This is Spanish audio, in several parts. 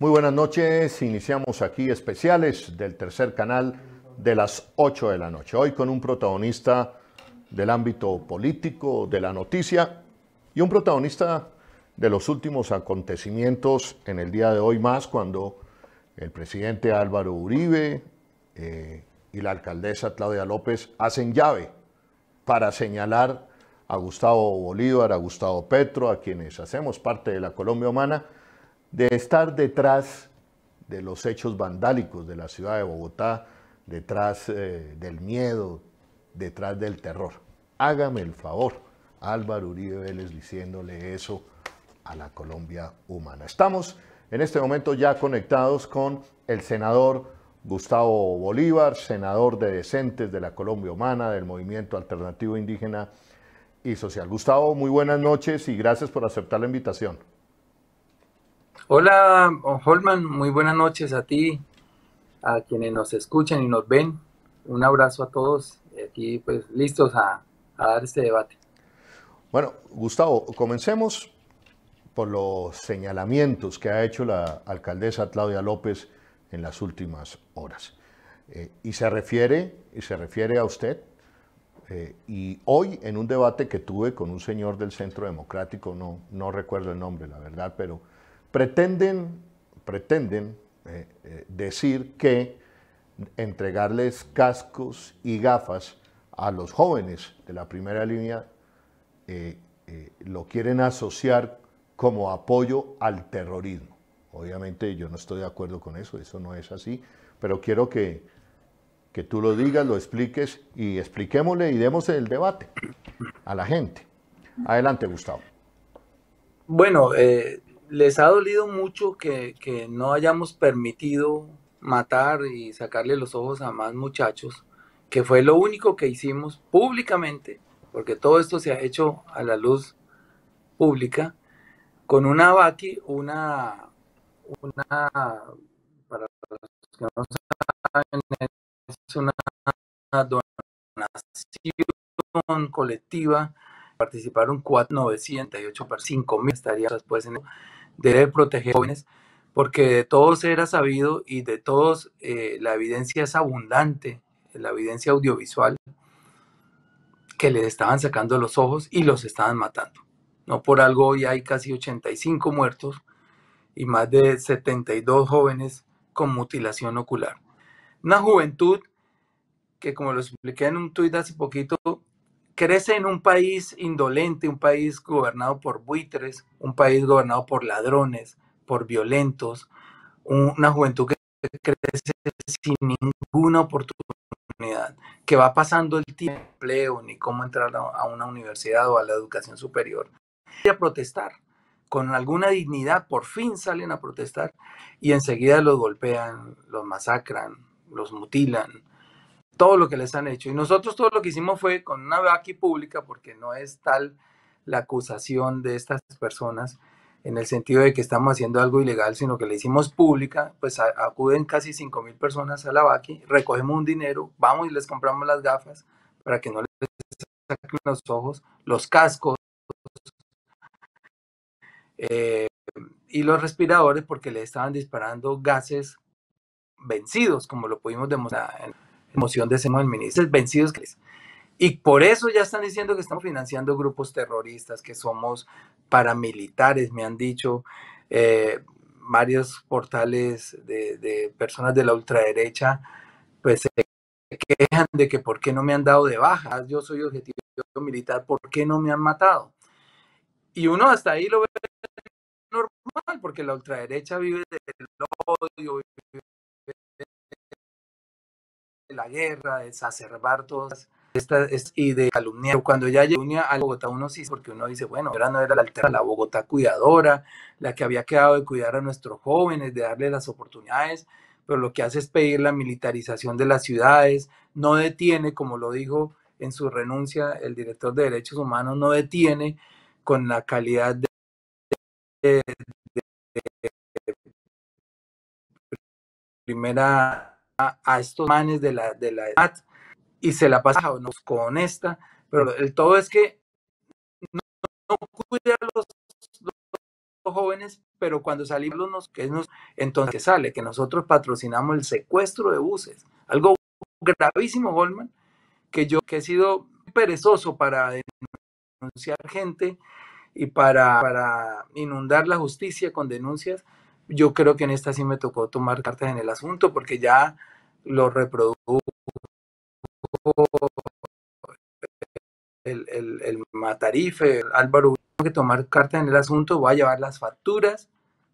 Muy buenas noches, iniciamos aquí especiales del tercer canal de las 8 de la noche. Hoy con un protagonista del ámbito político, de la noticia y un protagonista de los últimos acontecimientos en el día de hoy más cuando el presidente Álvaro Uribe eh, y la alcaldesa Claudia López hacen llave para señalar a Gustavo Bolívar, a Gustavo Petro, a quienes hacemos parte de la Colombia Humana, de estar detrás de los hechos vandálicos de la ciudad de Bogotá, detrás eh, del miedo, detrás del terror. Hágame el favor, Álvaro Uribe Vélez, diciéndole eso a la Colombia humana. Estamos en este momento ya conectados con el senador Gustavo Bolívar, senador de Decentes de la Colombia Humana, del Movimiento Alternativo Indígena y Social. Gustavo, muy buenas noches y gracias por aceptar la invitación. Hola, Holman, muy buenas noches a ti, a quienes nos escuchan y nos ven. Un abrazo a todos aquí pues listos a, dar este debate. Bueno, Gustavo, comencemos por los señalamientos que ha hecho la alcaldesa Claudia López en las últimas horas. Eh, y se refiere, y se refiere a usted, eh, y hoy en un debate que tuve con un señor del Centro Democrático, no, no recuerdo el nombre, la verdad, pero pretenden, pretenden eh, eh, decir que entregarles cascos y gafas a los jóvenes de la primera línea eh, lo quieren asociar como apoyo al terrorismo. Obviamente yo no estoy de acuerdo con eso, eso no es así, pero quiero que, tú lo digas, lo expliques y expliquémosle y demos el debate a la gente. Adelante, Gustavo. Bueno, les ha dolido mucho que, no hayamos permitido matar y sacarle los ojos a más muchachos, que fue lo único que hicimos públicamente, porque todo esto se ha hecho a la luz pública, con una vaqui, una, una, para los que no saben, es una donación colectiva participaron 4.908 para 5.000 estarían después en proteger jóvenes porque de todos era sabido y de todos eh, la evidencia es abundante, la evidencia audiovisual que le estaban sacando los ojos y los estaban matando. No por algo hoy hay casi 85 muertos y más de 72 jóvenes con mutilación ocular. Una juventud que, como lo expliqué en un tuit hace poquito, crece en un país indolente, un país gobernado por buitres, un país gobernado por ladrones, por violentos, una juventud que crece sin ninguna oportunidad, que va pasando el tiempo, empleo, ni cómo entrar a una universidad o a la educación superior, y a protestar con alguna dignidad, por fin salen a protestar y enseguida los golpean, los masacran, los mutilan, todo lo que les han hecho. Y nosotros todo lo que hicimos fue con una aquí pública, porque no es tal la acusación de estas personas en el sentido de que estamos haciendo algo ilegal, sino que le hicimos pública, pues acuden casi 5 mil personas a la vaqui, recogemos un dinero, vamos y les compramos las gafas para que no les saquen los ojos, los cascos eh, y los respiradores porque le estaban disparando gases vencidos, como lo pudimos demostrar emoción de Semo del ministro, vencidos que Y por eso ya están diciendo que estamos financiando grupos terroristas, que somos paramilitares, me han dicho eh, varios portales de, personas de la ultraderecha, pues se quejan de que por qué no me han dado de baja, yo soy objetivo militar, ¿por qué no me han matado? Y uno hasta ahí lo ve normal, porque la ultraderecha vive del odio, vive la guerra, de exacerbar todas estas y de calumnia Cuando ya llega a Bogotá, uno sí, porque uno dice, bueno, era no era la altera, la Bogotá cuidadora, la que había quedado de cuidar a nuestros jóvenes, de darle las oportunidades, pero lo que hace es pedir la militarización de las ciudades, no detiene, como lo dijo en su renuncia el director de Derechos Humanos, no detiene con la calidad de, de primera a, estos manes de la, de la edad y se la pasa con esta, pero el todo es que no, cuida a los, los, jóvenes, pero cuando salimos, nos, que nos, entonces sale que nosotros patrocinamos el secuestro de buses, algo gravísimo, Goldman, que yo que he sido perezoso para denunciar gente y para, para inundar la justicia con denuncias, yo creo que en esta sí me tocó tomar cartas en el asunto porque ya lo reprodujo el, el, el matarife, Álvaro, tengo que tomar cartas en el asunto, voy a llevar las facturas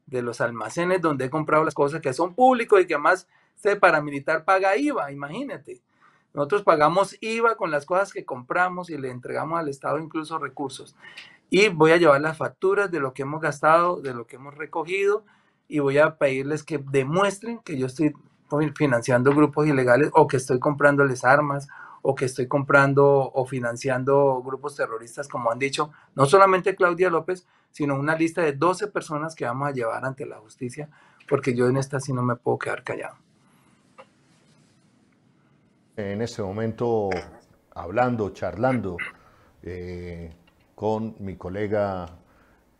de los almacenes donde he comprado las cosas que son públicos y que además este paramilitar paga IVA, imagínate. Nosotros pagamos IVA con las cosas que compramos y le entregamos al Estado incluso recursos. Y voy a llevar las facturas de lo que hemos gastado, de lo que hemos recogido y voy a pedirles que demuestren que yo estoy financiando grupos ilegales o que estoy comprándoles armas o que estoy comprando o financiando grupos terroristas, como han dicho, no solamente Claudia López, sino una lista de 12 personas que vamos a llevar ante la justicia, porque yo en esta sí no me puedo quedar callado. En ese momento, hablando, charlando eh, con mi colega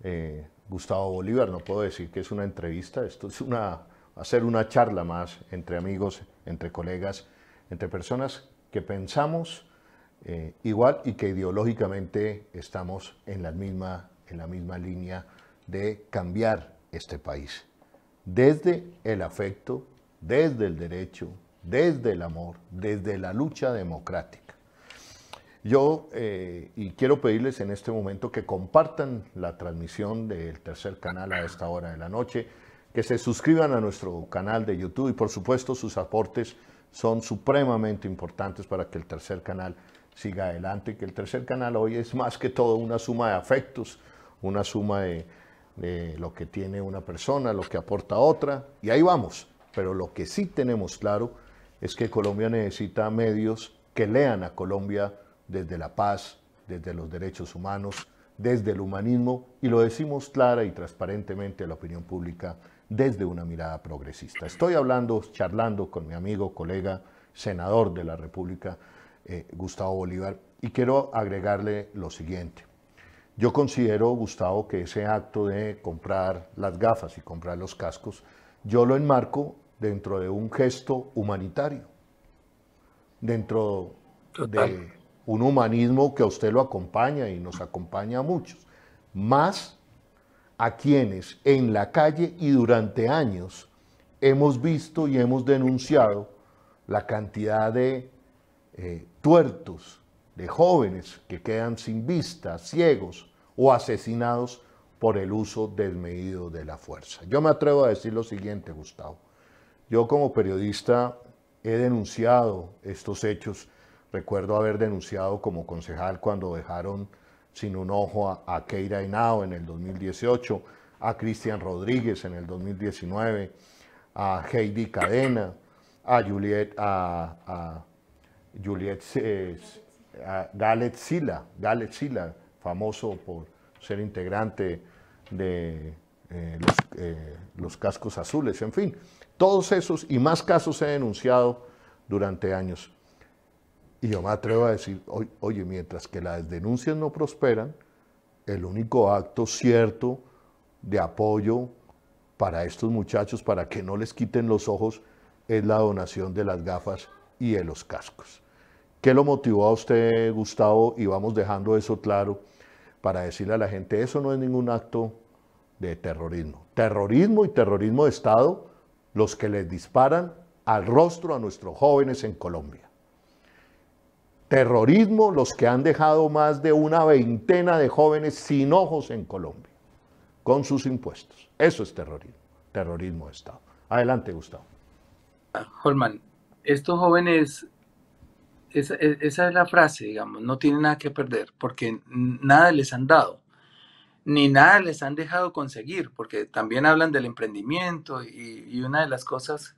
eh, Gustavo Bolívar. No puedo decir que es una entrevista, esto es una, hacer una charla más entre amigos, entre colegas, entre personas que pensamos eh, igual y que ideológicamente estamos en la, misma, en la misma línea de cambiar este país. Desde el afecto, desde el derecho, desde el amor, desde la lucha democrática. Yo, eh, y quiero pedirles en este momento que compartan la transmisión del tercer canal a esta hora de la noche, que se suscriban a nuestro canal de YouTube y por supuesto sus aportes son supremamente importantes para que el tercer canal siga adelante y que el tercer canal hoy es más que todo una suma de afectos, una suma de lo que tiene una persona, lo que aporta otra y ahí vamos. Pero lo que sí tenemos claro es que Colombia necesita medios que lean a Colombia desde la paz, desde los derechos humanos, desde el humanismo y lo decimos clara y transparentemente a la opinión pública desde una mirada progresista. Estoy hablando, charlando con mi amigo, colega, senador de la República, eh, Gustavo Bolívar, y quiero agregarle lo siguiente. Yo considero, Gustavo, que ese acto de comprar las gafas y comprar los cascos, yo lo enmarco dentro de un gesto humanitario, dentro de un humanismo que a usted lo acompaña y nos acompaña a muchos, más a quienes en la calle y durante años hemos visto y hemos denunciado la cantidad de eh, tuertos, de jóvenes que quedan sin vista, ciegos o asesinados por el uso desmedido de la fuerza. Yo me atrevo a decir lo siguiente, Gustavo. Yo como periodista he denunciado estos hechos Recuerdo haber denunciado como concejal cuando dejaron sin un ojo a, Keira Henao en el 2018, a Cristian Rodríguez en el 2019, a Heidi Cadena, a Juliet, a, eh, Sila, famoso por ser integrante de eh, eh, los cascos azules, en fin. Todos esos y más casos he denunciado durante años. Y yo me atrevo a decir, oye, mientras que las denuncias no prosperan, el único acto cierto de apoyo para estos muchachos, para que no les quiten los ojos, es la donación de las gafas y de los cascos. ¿Qué lo motivó a usted, Gustavo? Y vamos dejando eso claro para decirle a la gente, eso no es ningún acto de terrorismo. Terrorismo y terrorismo de Estado, los que les disparan al rostro a nuestros jóvenes en Colombia terrorismo los que han dejado más de una veintena de jóvenes sin ojos en Colombia, con sus impuestos. Eso es terrorismo, terrorismo de Estado. Adelante, Gustavo. Holman, estos jóvenes, e, esa, es la frase, digamos, no tienen nada que perder porque nada les han dado ni nada les han dejado conseguir, porque también hablan del emprendimiento y, y, una de las cosas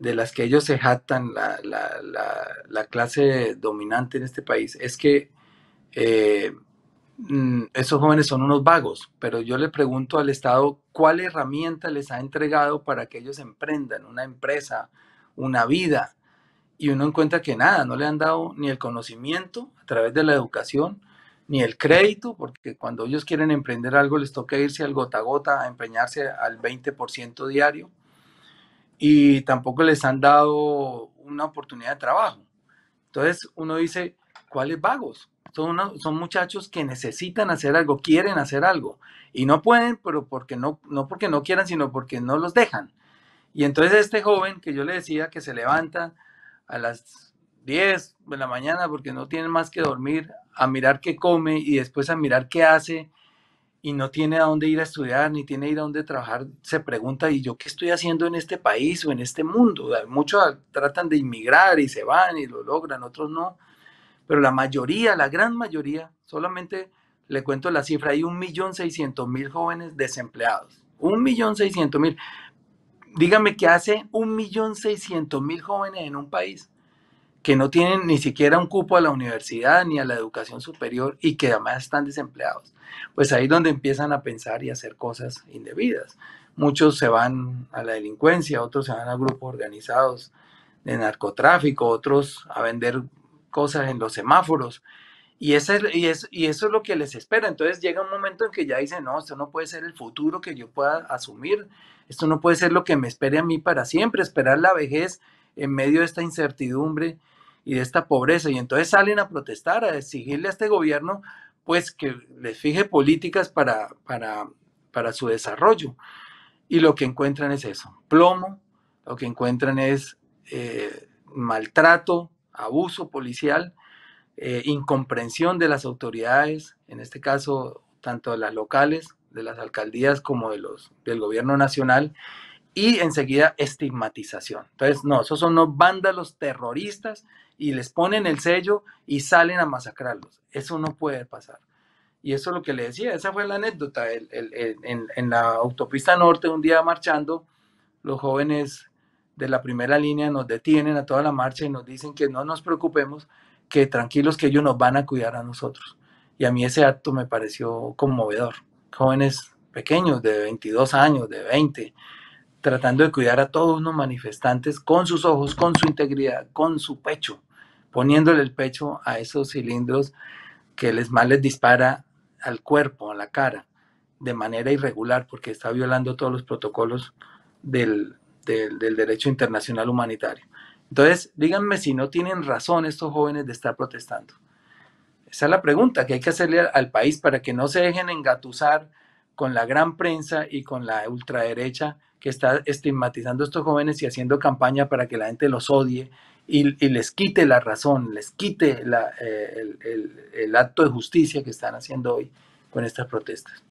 de las que ellos se jactan, la, clase dominante en este país, es que eh, mm, esos jóvenes son unos vagos, pero yo le pregunto al Estado cuál herramienta les ha entregado para que ellos emprendan una empresa, una vida, y uno encuentra que nada, no le han dado ni el conocimiento a través de la educación, ni el crédito, porque cuando ellos quieren emprender algo les toca irse al gota a gota a empeñarse al 20% diario y tampoco les han dado una oportunidad de trabajo. Entonces uno dice, ¿cuáles vagos? Son, son muchachos que necesitan hacer algo, quieren hacer algo y no pueden, pero porque no, no porque no quieran, sino porque no los dejan. Y entonces este joven que yo le decía que se levanta a las 10 de la mañana porque no tiene más que dormir, a mirar qué come y después a mirar qué hace y no tiene a dónde ir a estudiar, ni tiene a ir a dónde trabajar, se pregunta, ¿y yo qué estoy haciendo en este país o en este mundo? Muchos tratan de inmigrar y se van y lo logran, otros no, pero la mayoría, la gran mayoría, solamente le cuento la cifra, hay 1.600.000 jóvenes desempleados, 1.600.000. Dígame qué hace 1.600.000 jóvenes en un país que no tienen ni siquiera un cupo a la universidad ni a la educación superior y que además están desempleados. Pues ahí es donde empiezan a pensar y a hacer cosas indebidas. Muchos se van a la delincuencia, otros se van a grupos organizados de narcotráfico, otros a vender cosas en los semáforos. Y, eso es lo que les espera. Entonces llega un momento en que ya dicen, no, esto no puede ser el futuro que yo pueda asumir, esto no puede ser lo que me espere a mí para siempre, esperar la vejez en medio de esta incertidumbre y de esta pobreza. Y entonces salen a protestar, a exigirle a este gobierno, pues que les fije políticas para, para, para su desarrollo. Y lo que encuentran es eso, plomo, lo que encuentran es eh, maltrato, abuso policial, eh, incomprensión de las autoridades, en este caso tanto de las locales, de las alcaldías como de los, del gobierno nacional, y enseguida estigmatización. Entonces, no, esos son los vándalos terroristas y les ponen el sello y salen a masacrarlos. Eso no puede pasar. Y eso es lo que le decía, esa fue la anécdota. en, en, la autopista norte, un día marchando, los jóvenes de la primera línea nos detienen a toda la marcha y nos dicen que no nos preocupemos, que tranquilos que ellos nos van a cuidar a nosotros. Y a mí ese acto me pareció conmovedor. Jóvenes pequeños, de 22 años, de 20, tratando de cuidar a todos los manifestantes con sus ojos, con su integridad, con su pecho, poniéndole el pecho a esos cilindros que les más les dispara al cuerpo, a la cara, de manera irregular, porque está violando todos los protocolos del, del derecho internacional humanitario. Entonces, díganme si no tienen razón estos jóvenes de estar protestando. Esa es la pregunta que hay que hacerle al país para que no se dejen engatusar con la gran prensa y con la ultraderecha que está estigmatizando a estos jóvenes y haciendo campaña para que la gente los odie y, les quite la razón, les quite eh, el acto de justicia que están haciendo hoy con estas protestas.